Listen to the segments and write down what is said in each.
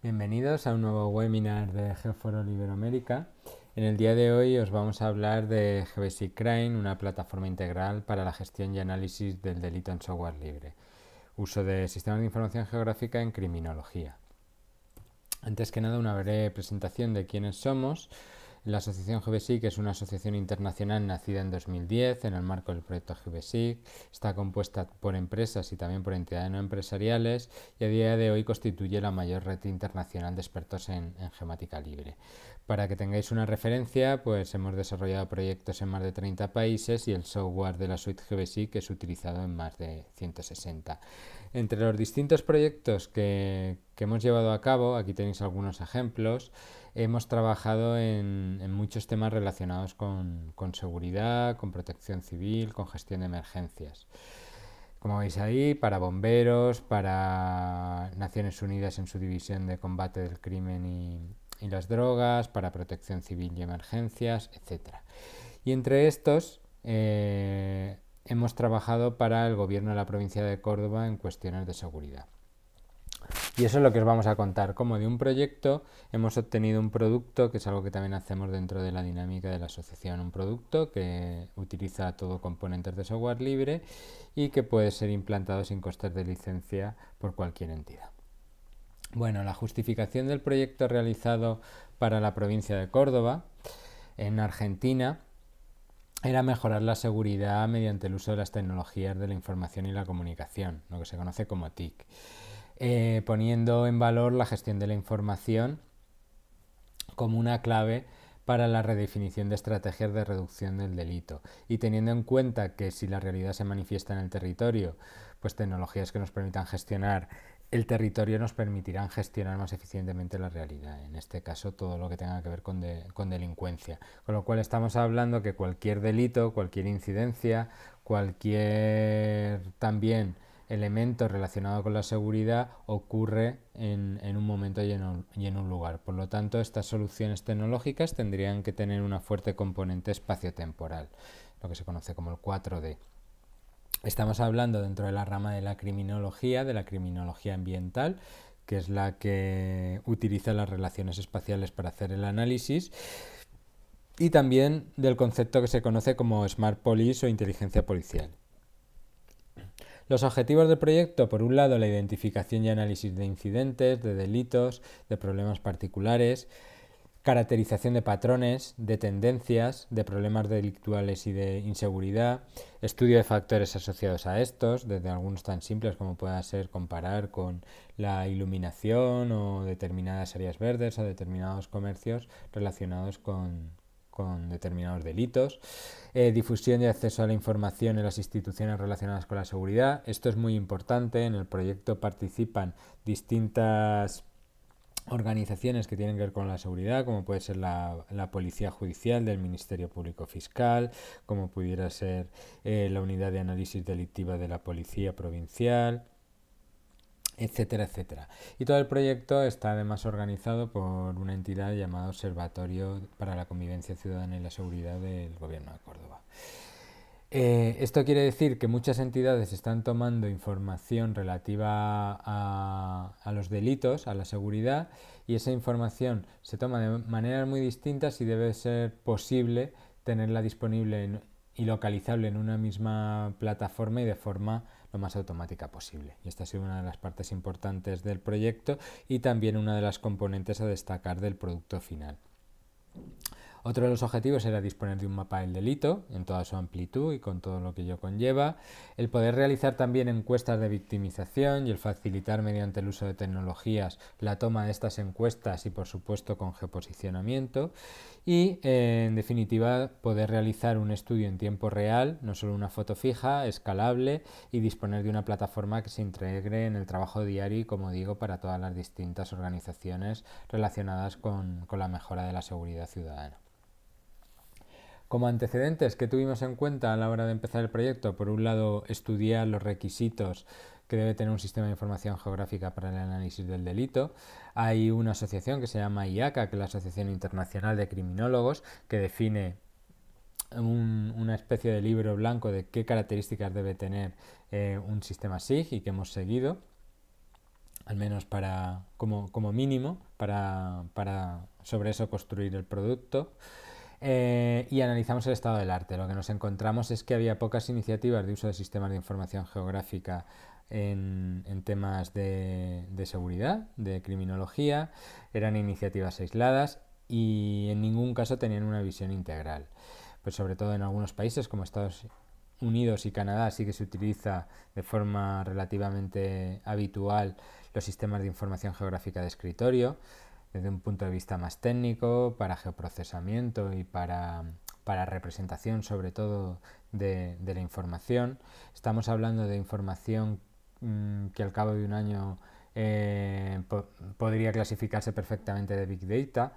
Bienvenidos a un nuevo webinar de geoforo América. En el día de hoy os vamos a hablar de GBC Crime, una plataforma integral para la gestión y análisis del delito en software libre. Uso de sistemas de información geográfica en criminología. Antes que nada, una breve presentación de quiénes somos. La asociación GBSIC es una asociación internacional nacida en 2010 en el marco del proyecto GBSIC. Está compuesta por empresas y también por entidades no empresariales y a día de hoy constituye la mayor red internacional de expertos en, gemática libre. Para que tengáis una referencia, pues hemos desarrollado proyectos en más de 30 países y el software de la suite GBSIC es utilizado en más de 160. Entre los distintos proyectos que, que hemos llevado a cabo, aquí tenéis algunos ejemplos, hemos trabajado en, muchos temas relacionados con, seguridad, con protección civil, con gestión de emergencias. Como veis ahí, para bomberos, para Naciones Unidas en su división de combate del crimen y, las drogas, para protección civil y emergencias, etc. Y entre estos, eh, hemos trabajado para el gobierno de la provincia de Córdoba en cuestiones de seguridad. Y eso es lo que os vamos a contar, como de un proyecto hemos obtenido un producto, que es algo que también hacemos dentro de la dinámica de la asociación, un producto que utiliza todo componentes de software libre y que puede ser implantado sin costes de licencia por cualquier entidad. Bueno, la justificación del proyecto realizado para la provincia de Córdoba, en Argentina, era mejorar la seguridad mediante el uso de las tecnologías de la información y la comunicación, lo que se conoce como TIC. Eh, poniendo en valor la gestión de la información como una clave para la redefinición de estrategias de reducción del delito y teniendo en cuenta que si la realidad se manifiesta en el territorio, pues tecnologías que nos permitan gestionar el territorio nos permitirán gestionar más eficientemente la realidad, en este caso todo lo que tenga que ver con, con delincuencia. Con lo cual estamos hablando que cualquier delito, cualquier incidencia, cualquier también elemento relacionado con la seguridad ocurre en, un momento y en un, y en un, lugar. Por lo tanto, estas soluciones tecnológicas tendrían que tener una fuerte componente espaciotemporal, lo que se conoce como el 4D. Estamos hablando dentro de la rama de la criminología, de la criminología ambiental, que es la que utiliza las relaciones espaciales para hacer el análisis y también del concepto que se conoce como Smart Police o inteligencia policial. Los objetivos del proyecto, por un lado, la identificación y análisis de incidentes, de delitos, de problemas particulares, caracterización de patrones, de tendencias, de problemas delictuales y de inseguridad, estudio de factores asociados a estos, desde algunos tan simples como pueda ser comparar con la iluminación o determinadas áreas verdes o determinados comercios relacionados con, con determinados delitos, eh, difusión y acceso a la información en las instituciones relacionadas con la seguridad. Esto es muy importante, en el proyecto participan distintas organizaciones que tienen que ver con la seguridad, como puede ser la, Policía Judicial del Ministerio Público Fiscal, como pudiera ser eh, la Unidad de Análisis Delictiva de la Policía Provincial, etcétera, etcétera. Y todo el proyecto está además organizado por una entidad llamada Observatorio para la Convivencia Ciudadana y la Seguridad del Gobierno de Córdoba. Eh, esto quiere decir que muchas entidades están tomando información relativa a, los delitos, a la seguridad, y esa información se toma de maneras muy distintas y debe ser posible tenerla disponible y localizable en una misma plataforma y de forma lo más automática posible. Y esta ha sido una de las partes importantes del proyecto y también una de las componentes a destacar del producto final. Otro de los objetivos era disponer de un mapa del delito en toda su amplitud y con todo lo que ello conlleva, el poder realizar también encuestas de victimización y el facilitar mediante el uso de tecnologías la toma de estas encuestas y por supuesto con geoposicionamiento y eh, en definitiva poder realizar un estudio en tiempo real, no solo una foto fija, escalable y disponer de una plataforma que se integre en el trabajo diario y como digo para todas las distintas organizaciones relacionadas con la mejora de la seguridad ciudadana. Como antecedentes que tuvimos en cuenta a la hora de empezar el proyecto, por un lado, estudiar los requisitos que debe tener un sistema de información geográfica para el análisis del delito. Hay una asociación que se llama IACA, que es la Asociación Internacional de Criminólogos, que define una especie de libro blanco de qué características debe tener eh, un sistema SIG y que hemos seguido, al menos para, como, mínimo, para, para sobre eso construir el producto. Eh, y analizamos el estado del arte. Lo que nos encontramos es que había pocas iniciativas de uso de sistemas de información geográfica en, temas de, de, seguridad, de criminología, eran iniciativas aisladas y en ningún caso tenían una visión integral. Pues sobre todo en algunos países como Estados Unidos y Canadá sí que se utiliza de forma relativamente habitual los sistemas de información geográfica de escritorio, desde un punto de vista más técnico, para geoprocesamiento y para, representación sobre todo de, de, la información. Estamos hablando de información mm, que al cabo de un año eh, podría clasificarse perfectamente de Big Data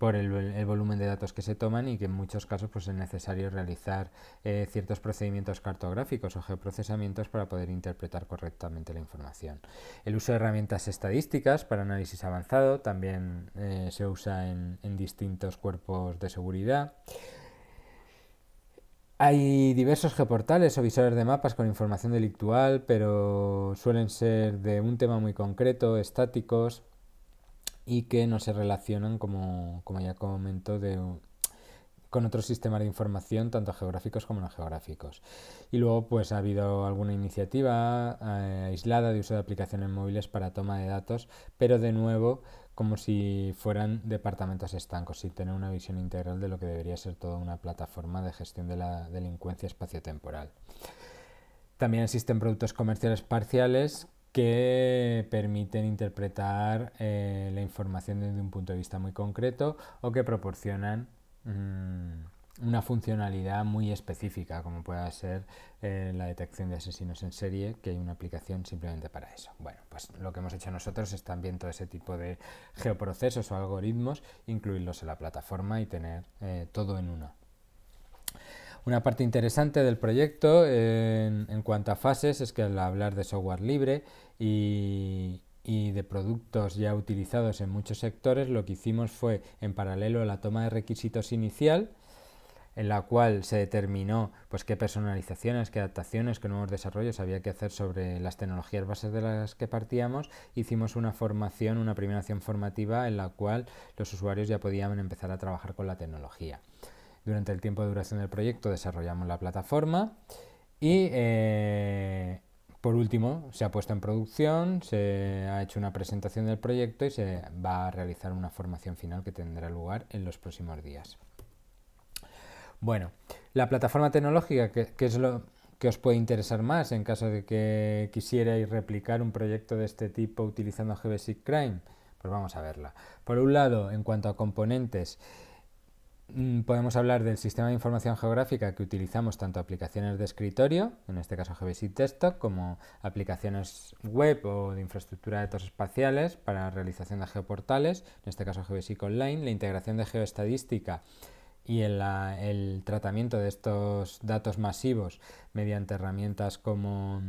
por el, volumen de datos que se toman y que en muchos casos pues, es necesario realizar eh, ciertos procedimientos cartográficos o geoprocesamientos para poder interpretar correctamente la información. El uso de herramientas estadísticas para análisis avanzado también eh, se usa en, en distintos cuerpos de seguridad. Hay diversos geoportales o visores de mapas con información delictual, pero suelen ser de un tema muy concreto, estáticos, y que no se relacionan, como, como ya comentó de, con otros sistemas de información, tanto geográficos como no geográficos. Y luego, pues ha habido alguna iniciativa eh, aislada de uso de aplicaciones móviles para toma de datos, pero de nuevo como si fueran departamentos estancos, sin tener una visión integral de lo que debería ser toda una plataforma de gestión de la delincuencia espaciotemporal. También existen productos comerciales parciales que permiten interpretar eh, la información desde un punto de vista muy concreto o que proporcionan mm, una funcionalidad muy específica, como pueda ser eh, la detección de asesinos en serie, que hay una aplicación simplemente para eso. Bueno, pues lo que hemos hecho nosotros es también todo ese tipo de geoprocesos o algoritmos, incluirlos en la plataforma y tener eh, todo en una. Una parte interesante del proyecto en, cuanto a fases es que al hablar de software libre y, de productos ya utilizados en muchos sectores, lo que hicimos fue, en paralelo a la toma de requisitos inicial, en la cual se determinó pues, qué personalizaciones, qué adaptaciones, qué nuevos desarrollos había que hacer sobre las tecnologías bases de las que partíamos, hicimos una formación, una primera acción formativa en la cual los usuarios ya podían empezar a trabajar con la tecnología. Durante el tiempo de duración del proyecto desarrollamos la plataforma y eh, por último se ha puesto en producción, se ha hecho una presentación del proyecto y se va a realizar una formación final que tendrá lugar en los próximos días. Bueno, la plataforma tecnológica, que, es lo, que os puede interesar más en caso de que quisierais replicar un proyecto de este tipo utilizando GBSIC Crime? Pues vamos a verla. Por un lado, en cuanto a componentes, Mm, podemos hablar del sistema de información geográfica que utilizamos tanto aplicaciones de escritorio, en este caso GBSI Desktop, como aplicaciones web o de infraestructura de datos espaciales para la realización de geoportales, en este caso GBSIC Online, la integración de geoestadística y el tratamiento de estos datos masivos mediante herramientas como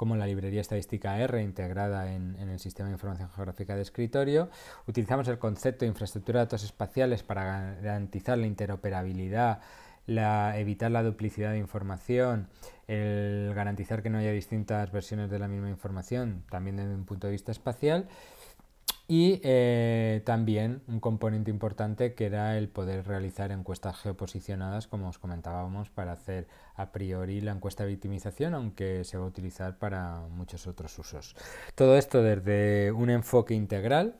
como la librería estadística R integrada en, el sistema de información geográfica de escritorio. Utilizamos el concepto de infraestructura de datos espaciales para garantizar la interoperabilidad, la, evitar la duplicidad de información, el garantizar que no haya distintas versiones de la misma información, también desde un punto de vista espacial y eh, también un componente importante que era el poder realizar encuestas geoposicionadas, como os comentábamos, para hacer a priori la encuesta de victimización, aunque se va a utilizar para muchos otros usos. Todo esto desde un enfoque integral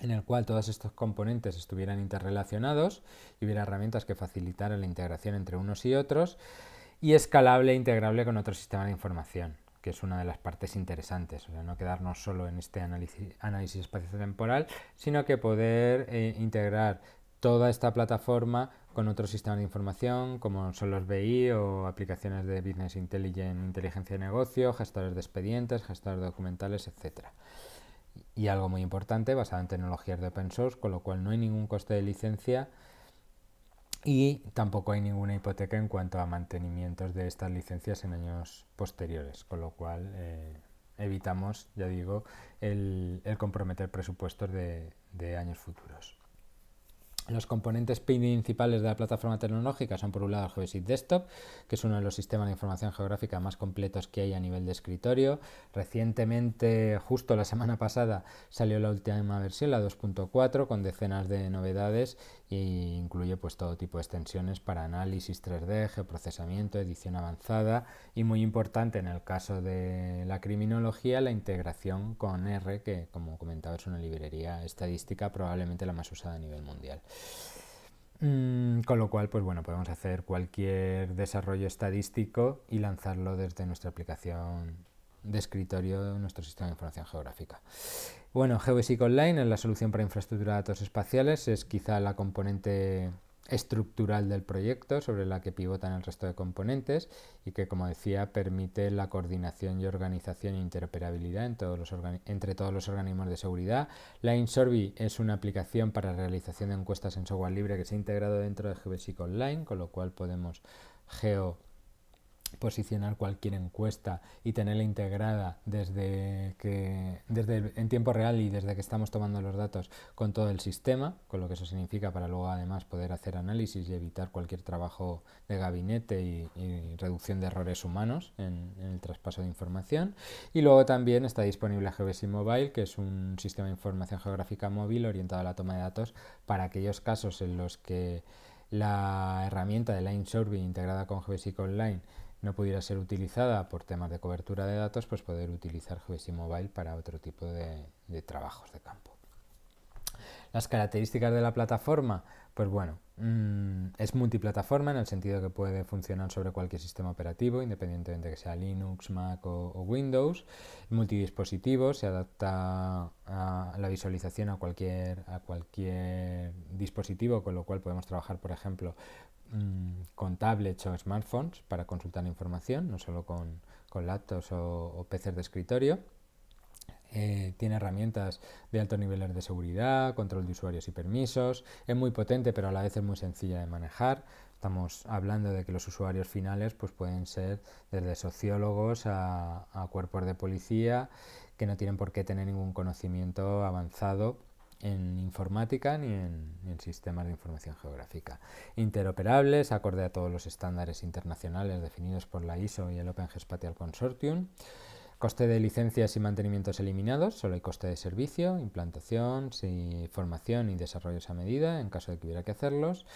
en el cual todos estos componentes estuvieran interrelacionados y hubiera herramientas que facilitaran la integración entre unos y otros y escalable e integrable con otro sistema de información que es una de las partes interesantes, o sea, no quedarnos solo en este análisis, espacio temporal, sino que poder eh, integrar toda esta plataforma con otros sistemas de información como son los BI o aplicaciones de Business Intelligence, inteligencia de negocio, gestores de expedientes, gestores documentales, etc. Y algo muy importante, basado en tecnologías de open source, con lo cual no hay ningún coste de licencia y tampoco hay ninguna hipoteca en cuanto a mantenimientos de estas licencias en años posteriores, con lo cual eh, evitamos, ya digo, el, comprometer presupuestos de, años futuros. Los componentes principales de la plataforma tecnológica son por un lado el GeoSit Desktop, que es uno de los sistemas de información geográfica más completos que hay a nivel de escritorio. Recientemente, justo la semana pasada, salió la última versión, la 2.4, con decenas de novedades incluye pues todo tipo de extensiones para análisis 3D, geoprocesamiento, edición avanzada y muy importante en el caso de la criminología la integración con R que como comentaba es una librería estadística probablemente la más usada a nivel mundial. Mm, con lo cual, pues bueno, podemos hacer cualquier desarrollo estadístico y lanzarlo desde nuestra aplicación de escritorio de nuestro sistema de información geográfica. Bueno, GeoBasic Online es la solución para infraestructura de datos espaciales, es quizá la componente estructural del proyecto sobre la que pivotan el resto de componentes y que, como decía, permite la coordinación y organización e interoperabilidad entre todos los organismos de seguridad. La es una aplicación para realización de encuestas en software libre que se ha integrado dentro de GBSIC Online, con lo cual podemos geo posicionar cualquier encuesta y tenerla integrada desde que en tiempo real y desde que estamos tomando los datos con todo el sistema, con lo que eso significa para luego además poder hacer análisis y evitar cualquier trabajo de gabinete y, reducción de errores humanos en, el traspaso de información. Y luego también está disponible GBSI Mobile, que es un sistema de información geográfica móvil orientado a la toma de datos para aquellos casos en los que la herramienta de Line Survey integrada con GBSIC Online no pudiera ser utilizada por temas de cobertura de datos, pues poder utilizar GBC Mobile para otro tipo de, trabajos de campo. Las características de la plataforma, pues bueno, mm, es multiplataforma en el sentido que puede funcionar sobre cualquier sistema operativo, independientemente de que sea Linux, Mac o, Windows. Multidispositivo, se adapta a la visualización a cualquier, a cualquier dispositivo, con lo cual podemos trabajar, por ejemplo, Mm, con tablets o smartphones para consultar información, no solo con, con laptops o, PCs de escritorio. Eh, tiene herramientas de altos niveles de seguridad, control de usuarios y permisos. Es muy potente, pero a la vez es muy sencilla de manejar. Estamos hablando de que los usuarios finales pues, pueden ser desde sociólogos a cuerpos de policía que no tienen por qué tener ningún conocimiento avanzado en informática ni en, sistemas de información geográfica. Interoperables, acorde a todos los estándares internacionales definidos por la ISO y el Open Geospatial Consortium. Coste de licencias y mantenimientos eliminados, solo hay coste de servicio, implantación, formación y desarrollo a medida, en caso de que hubiera que hacerlos.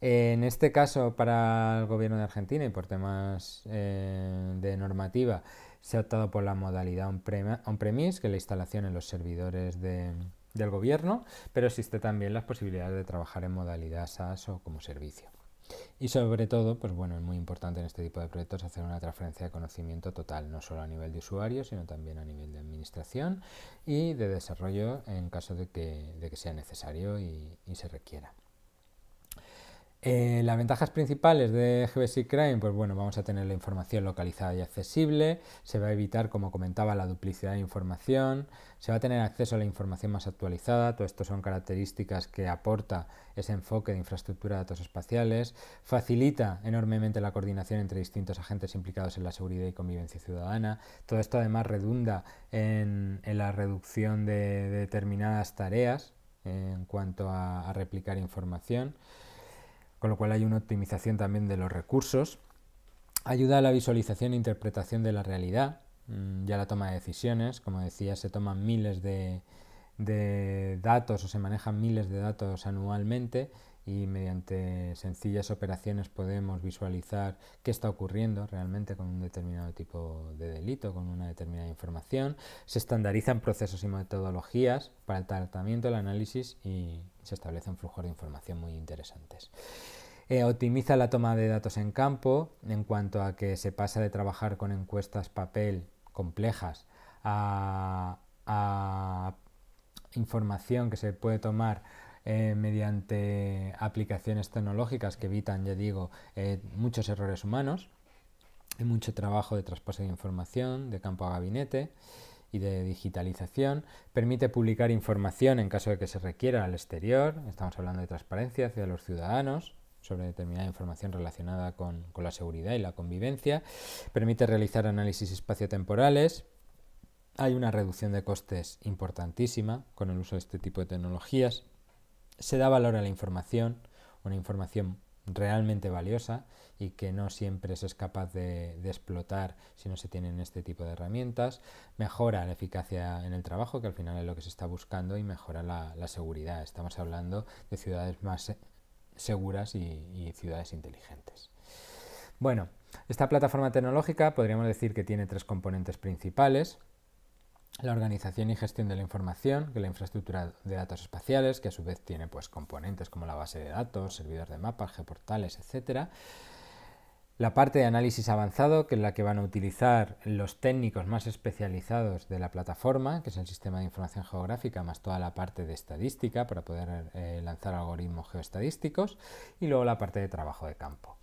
En este caso, para el gobierno de Argentina y por temas eh, de normativa, se ha optado por la modalidad on-premise, que es la instalación en los servidores de, del gobierno, pero existe también las posibilidades de trabajar en modalidad SaaS o como servicio. Y sobre todo, pues bueno, es muy importante en este tipo de proyectos hacer una transferencia de conocimiento total, no solo a nivel de usuario, sino también a nivel de administración y de desarrollo en caso de que, sea necesario y se requiera. Eh, las ventajas principales de GBC Crime, pues bueno, vamos a tener la información localizada y accesible, se va a evitar, como comentaba, la duplicidad de información, se va a tener acceso a la información más actualizada, todo esto son características que aporta ese enfoque de infraestructura de datos espaciales, facilita enormemente la coordinación entre distintos agentes implicados en la seguridad y convivencia ciudadana, todo esto además redunda en, la reducción de, determinadas tareas en cuanto a replicar información con lo cual hay una optimización también de los recursos. Ayuda a la visualización e interpretación de la realidad, mm, ya la toma de decisiones, como decía, se toman miles de, de datos o se manejan miles de datos anualmente y mediante sencillas operaciones podemos visualizar qué está ocurriendo realmente con un determinado tipo de delito, con una determinada información. Se estandarizan procesos y metodologías para el tratamiento, el análisis y se establece un flujo de información muy interesantes. Eh, optimiza la toma de datos en campo en cuanto a que se pasa de trabajar con encuestas papel complejas a información que se puede tomar eh, mediante aplicaciones tecnológicas que evitan, ya digo, eh, muchos errores humanos y mucho trabajo de traspaso de información de campo a gabinete y de digitalización. Permite publicar información en caso de que se requiera al exterior. Estamos hablando de transparencia hacia los ciudadanos sobre determinada información relacionada con, con la seguridad y la convivencia. Permite realizar análisis espaciotemporales. Hay una reducción de costes importantísima con el uso de este tipo de tecnologías se da valor a la información, una información realmente valiosa y que no siempre se es capaz de, explotar si no se tienen este tipo de herramientas, mejora la eficacia en el trabajo, que al final es lo que se está buscando, y mejora la, seguridad. Estamos hablando de ciudades más seguras y ciudades inteligentes. Bueno, esta plataforma tecnológica podríamos decir que tiene tres componentes principales la organización y gestión de la información, que la infraestructura de datos espaciales, que a su vez tiene pues, componentes como la base de datos, servidores de mapas, geoportales, etc. La parte de análisis avanzado, que es la que van a utilizar los técnicos más especializados de la plataforma, que es el sistema de información geográfica, más toda la parte de estadística para poder eh, lanzar algoritmos geoestadísticos, y luego la parte de trabajo de campo.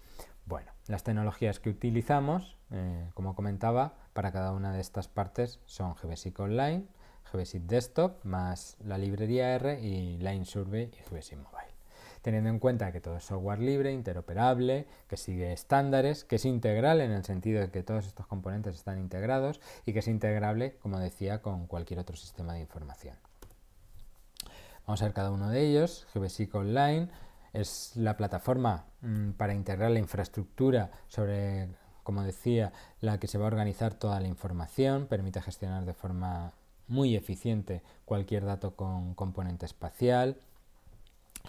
Bueno, las tecnologías que utilizamos, eh, como comentaba, para cada una de estas partes son GBSIC Online, GBSIC Desktop, más la librería R y Line Survey y GBSIC Mobile. Teniendo en cuenta que todo es software libre, interoperable, que sigue estándares, que es integral en el sentido de que todos estos componentes están integrados y que es integrable, como decía, con cualquier otro sistema de información. Vamos a ver cada uno de ellos. GBSIC Online es la plataforma mm, para integrar la infraestructura sobre como decía, la que se va a organizar toda la información, permite gestionar de forma muy eficiente cualquier dato con componente espacial,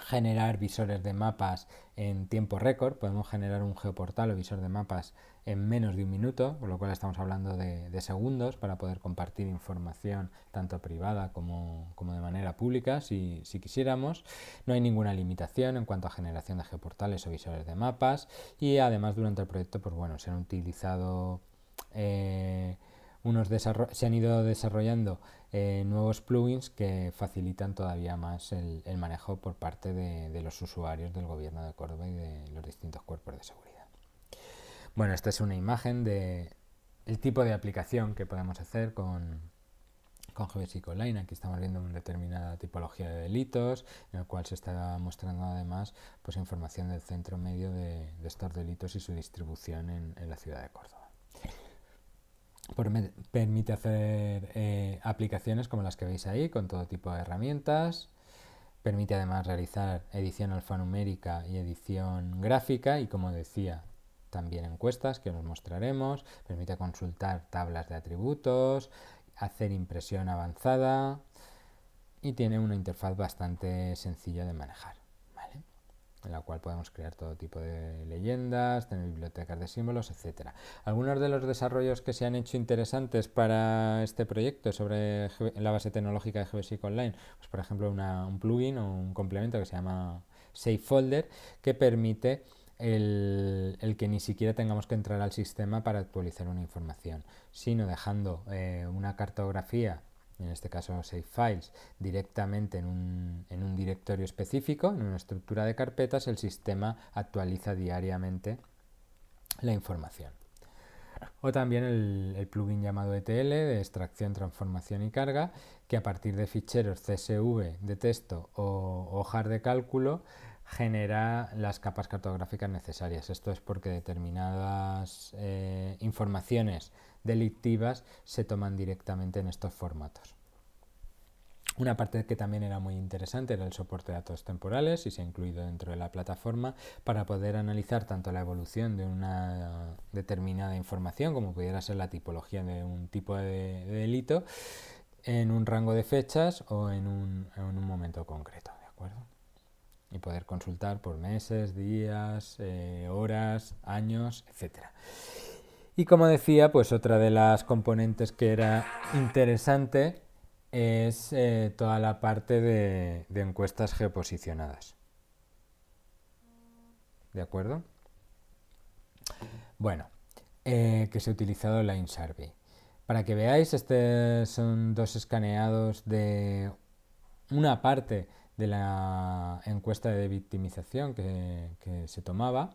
generar visores de mapas en tiempo récord, podemos generar un geoportal o visor de mapas en menos de un minuto, por lo cual estamos hablando de, segundos para poder compartir información tanto privada como, de manera pública si, quisiéramos. No hay ninguna limitación en cuanto a generación de geoportales o visores de mapas y además durante el proyecto pues bueno, se han utilizado... Eh, unos se han ido desarrollando eh, nuevos plugins que facilitan todavía más el, manejo por parte de los usuarios del gobierno de Córdoba y de los distintos cuerpos de seguridad. Bueno, esta es una imagen de el tipo de aplicación que podemos hacer con, con GBSIC Online. Aquí estamos viendo una determinada tipología de delitos, en el cual se está mostrando además pues, información del centro medio de, estos delitos y su distribución en, la ciudad de Córdoba. permite hacer eh, aplicaciones como las que veis ahí, con todo tipo de herramientas, permite además realizar edición alfanumérica y edición gráfica y como decía también encuestas que nos mostraremos, permite consultar tablas de atributos, hacer impresión avanzada y tiene una interfaz bastante sencilla de manejar, en la cual podemos crear todo tipo de leyendas, tener bibliotecas de símbolos, etc. Algunos de los desarrollos que se han hecho interesantes para este proyecto sobre la base tecnológica de GBSIC Online, pues por ejemplo un plugin o un complemento que se llama Safe Folder, que permite el, que ni siquiera tengamos que entrar al sistema para actualizar una información, sino dejando eh, una cartografía, en este caso save files, directamente en un, directorio específico, en una estructura de carpetas, el sistema actualiza diariamente la información. O también el, plugin llamado ETL de extracción, transformación y carga, que a partir de ficheros CSV de texto o, o hojas de cálculo genera las capas cartográficas necesarias. Esto es porque determinadas eh, informaciones delictivas se toman directamente en estos formatos. Una parte que también era muy interesante era el soporte de datos temporales y se ha incluido dentro de la plataforma para poder analizar tanto la evolución de una determinada información como pudiera ser la tipología de un tipo de, delito en un rango de fechas o en un, en un momento concreto. ¿de acuerdo? y poder consultar por meses, días, eh, horas, años, etc. Y como decía, pues otra de las componentes que era interesante es eh, toda la parte de, encuestas geoposicionadas. ¿De acuerdo? Bueno, eh, que se ha utilizado la InSurvey. Para que veáis, estos son dos escaneados de una parte de la encuesta de victimización que, se tomaba,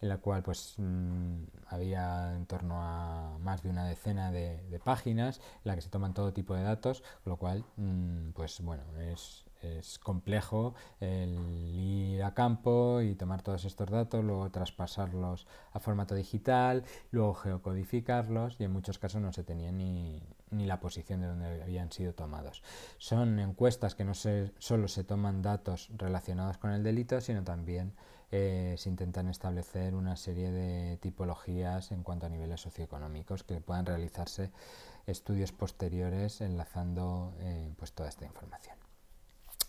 en la cual pues mm, había en torno a más de una decena de, páginas, en la que se toman todo tipo de datos, lo cual mm, pues bueno, es, es complejo el ir a campo y tomar todos estos datos, luego traspasarlos a formato digital, luego geocodificarlos y en muchos casos no se tenía ni, ni la posición de donde habían sido tomados. Son encuestas que no solo se toman datos relacionados con el delito, sino también eh, se intentan establecer una serie de tipologías en cuanto a niveles socioeconómicos que puedan realizarse estudios posteriores enlazando eh, pues toda esta información.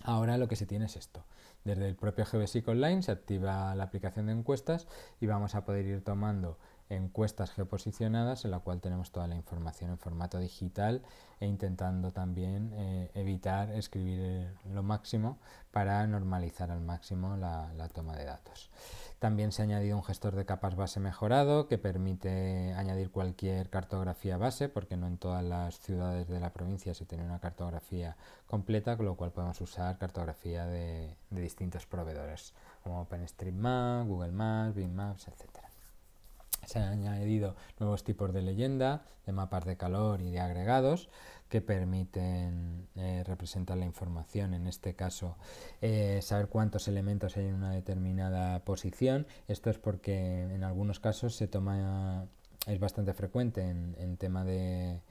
Ahora lo que se tiene es esto. Desde el propio GBSIC Online se activa la aplicación de encuestas y vamos a poder ir tomando encuestas geoposicionadas en la cual tenemos toda la información en formato digital e intentando también eh, evitar escribir eh, lo máximo para normalizar al máximo la, toma de datos. También se ha añadido un gestor de capas base mejorado que permite añadir cualquier cartografía base porque no en todas las ciudades de la provincia se tiene una cartografía completa con lo cual podemos usar cartografía de, de distintos proveedores como OpenStreetMap, Google Maps, Bing Maps, etc. Se han añadido nuevos tipos de leyenda, de mapas de calor y de agregados que permiten eh, representar la información, en este caso eh, saber cuántos elementos hay en una determinada posición. Esto es porque en algunos casos se toma, es bastante frecuente en, tema de,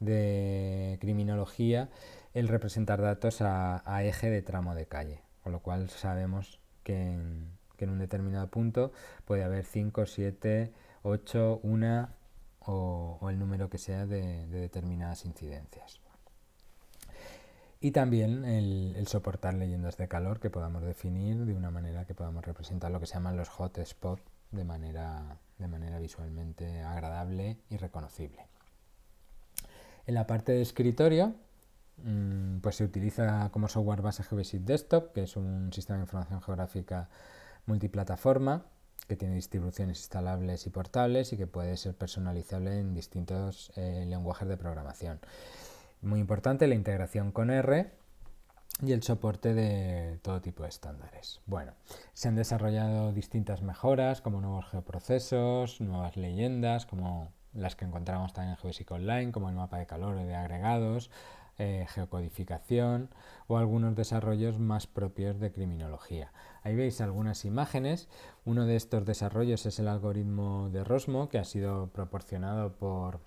de, criminología el representar datos a, eje de tramo de calle, con lo cual sabemos que en, que en un determinado punto puede haber 5, 7, 8, 1 o, el número que sea de, determinadas incidencias. Y también el, soportar leyendas de calor que podamos definir de una manera que podamos representar lo que se llaman los hotspots de manera, de manera visualmente agradable y reconocible. En la parte de escritorio, mm, pues se utiliza como software base GBSIT Desktop, que es un sistema de información geográfica multiplataforma que tiene distribuciones instalables y portables y que puede ser personalizable en distintos eh, lenguajes de programación. Muy importante la integración con R y el soporte de todo tipo de estándares. Bueno, se han desarrollado distintas mejoras como nuevos geoprocesos, nuevas leyendas como las que encontramos también en GBSIC Online, como el mapa de calor o de agregados, eh, geocodificación o algunos desarrollos más propios de criminología. Ahí veis algunas imágenes. Uno de estos desarrollos es el algoritmo de Rosmo, que ha sido proporcionado por,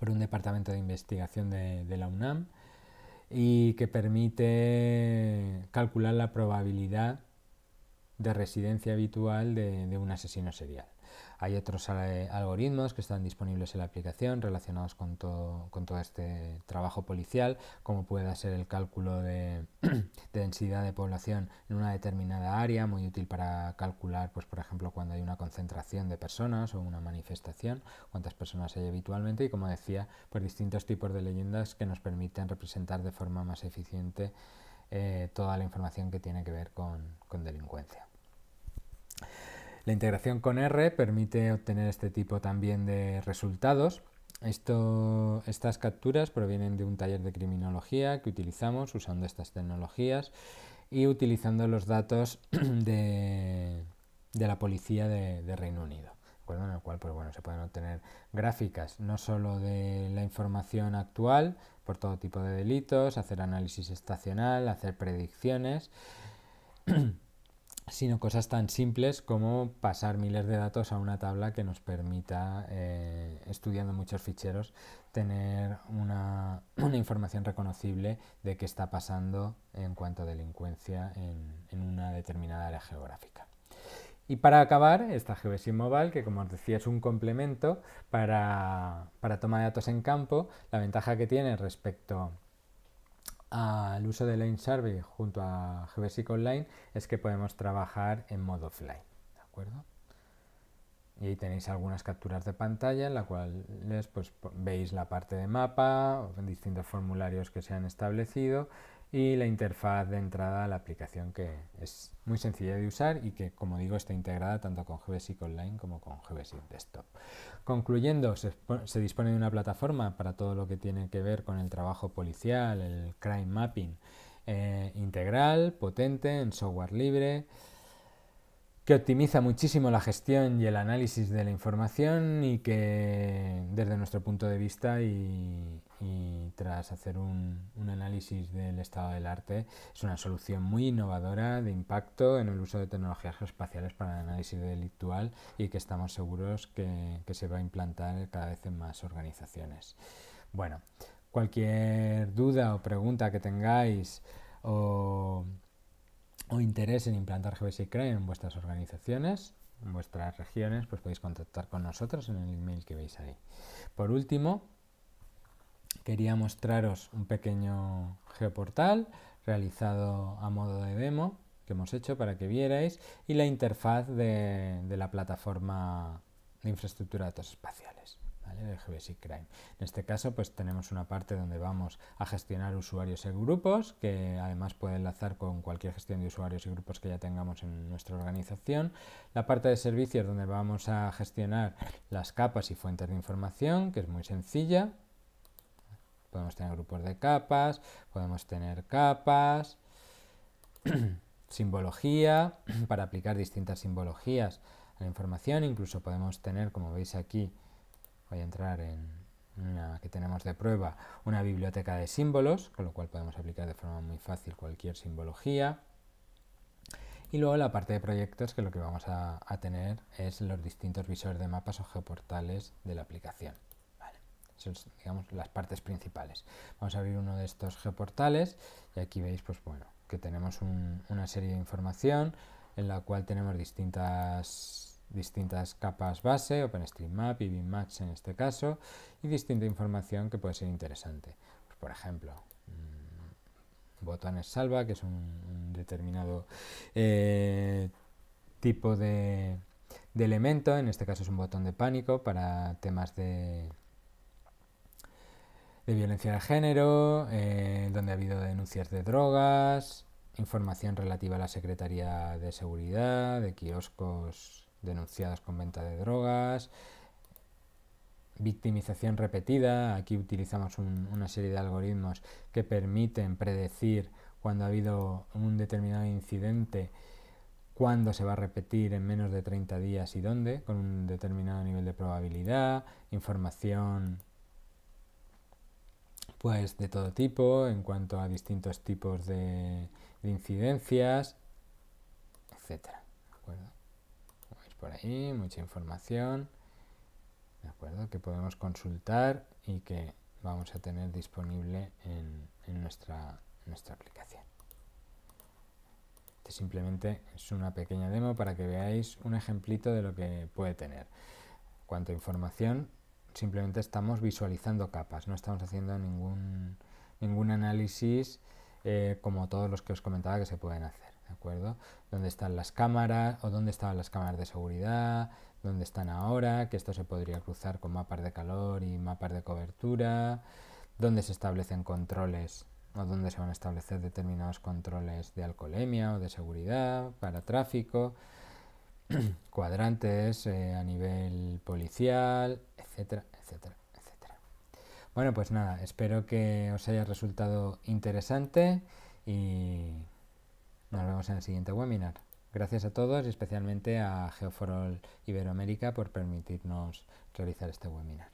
por un departamento de investigación de, la UNAM y que permite calcular la probabilidad de residencia habitual de un asesino serial. Hay otros eh, algoritmos que están disponibles en la aplicación relacionados con todo, este trabajo policial, como puede ser el cálculo de, densidad de población en una determinada área, muy útil para calcular, pues, por ejemplo, cuando hay una concentración de personas o una manifestación, cuántas personas hay habitualmente y, como decía, por pues, distintos tipos de leyendas que nos permiten representar de forma más eficiente eh, toda la información que tiene que ver con delincuencia. La integración con R permite obtener este tipo también de resultados. estas capturas provienen de un taller de criminología que utilizamos usando estas tecnologías y utilizando los datos de, la policía de, Reino Unido. En el cual pues, bueno, se pueden obtener gráficas no solo de la información actual por todo tipo de delitos, hacer análisis estacional, hacer predicciones. sino cosas tan simples como pasar miles de datos a una tabla que nos permita, eh, estudiando muchos ficheros, tener una, información reconocible de qué está pasando en cuanto a delincuencia en, una determinada área geográfica. Y para acabar, esta GeoSIM Mobile, que como os decía es un complemento para, para toma de datos en campo. La ventaja que tiene respecto al uso de Line Survey junto a GBSIC Online es que podemos trabajar en modo offline. Y ahí tenéis algunas capturas de pantalla en las cuales pues, veis la parte de mapa, distintos formularios que se han establecido y la interfaz de entrada a la aplicación que es muy sencilla de usar y que, como digo, está integrada tanto con GBSIC Online como con GBSIC Desktop. Concluyendo, se, dispone de una plataforma para todo lo que tiene que ver con el trabajo policial, el crime mapping eh, integral, potente, en software libre, que optimiza muchísimo la gestión y el análisis de la información y que, desde nuestro punto de vista y y tras hacer un, análisis del estado del arte, es una solución muy innovadora de impacto en el uso de tecnologías geoespaciales para el análisis delictual y que estamos seguros que, se va a implantar cada vez en más organizaciones. Bueno, cualquier duda o pregunta que tengáis o, interés en implantar gbc Crime en vuestras organizaciones, en vuestras regiones, pues podéis contactar con nosotros en el email que veis ahí. Por último, quería mostraros un pequeño geoportal realizado a modo de demo que hemos hecho para que vierais y la interfaz de, la plataforma de infraestructura de datos espaciales. ¿vale? GBSI Crime. En este caso, pues tenemos una parte donde vamos a gestionar usuarios y grupos, que además puede enlazar con cualquier gestión de usuarios y grupos que ya tengamos en nuestra organización. La parte de servicios, donde vamos a gestionar las capas y fuentes de información, que es muy sencilla. Podemos tener grupos de capas, podemos tener capas, simbología, para aplicar distintas simbologías a la información. Incluso podemos tener, como veis aquí, voy a entrar en una que tenemos de prueba, una biblioteca de símbolos, con lo cual podemos aplicar de forma muy fácil cualquier simbología. Y luego la parte de proyectos, que lo que vamos a, tener es los distintos visores de mapas o geoportales de la aplicación digamos, las partes principales. Vamos a abrir uno de estos geoportales y aquí veis, pues bueno, que tenemos una serie de información en la cual tenemos distintas, distintas capas base, OpenStreetMap y Match en este caso, y distinta información que puede ser interesante. Pues, por ejemplo, mm, botones salva, que es un, determinado eh, tipo de elemento, en este caso es un botón de pánico para temas de, de violencia de género, eh, donde ha habido denuncias de drogas, información relativa a la Secretaría de Seguridad, de kioscos denunciados con venta de drogas, victimización repetida. Aquí utilizamos una serie de algoritmos que permiten predecir cuando ha habido un determinado incidente, cuándo se va a repetir en menos de 30 días y dónde, con un determinado nivel de probabilidad, información pues de todo tipo, en cuanto a distintos tipos de, incidencias, etcétera. ¿De acuerdo? Veis por ahí, mucha información, ¿de acuerdo? Que podemos consultar y que vamos a tener disponible en, nuestra, nuestra aplicación. Este simplemente es una pequeña demo para que veáis un ejemplito de lo que puede tener. Cuanto información, simplemente estamos visualizando capas, no estamos haciendo ningún, ningún análisis eh, como todos los que os comentaba que se pueden hacer, ¿de acuerdo? ¿Dónde están las cámaras o dónde estaban las cámaras de seguridad? ¿Dónde están ahora? Que esto se podría cruzar con mapas de calor y mapas de cobertura. ¿Dónde se establecen controles o dónde se van a establecer determinados controles de alcoholemia o de seguridad para tráfico? cuadrantes eh, a nivel policial, etcétera, etcétera, etcétera. Bueno, pues nada, espero que os haya resultado interesante y nos vemos en el siguiente webinar. Gracias a todos y especialmente a Geoforol Iberoamérica por permitirnos realizar este webinar.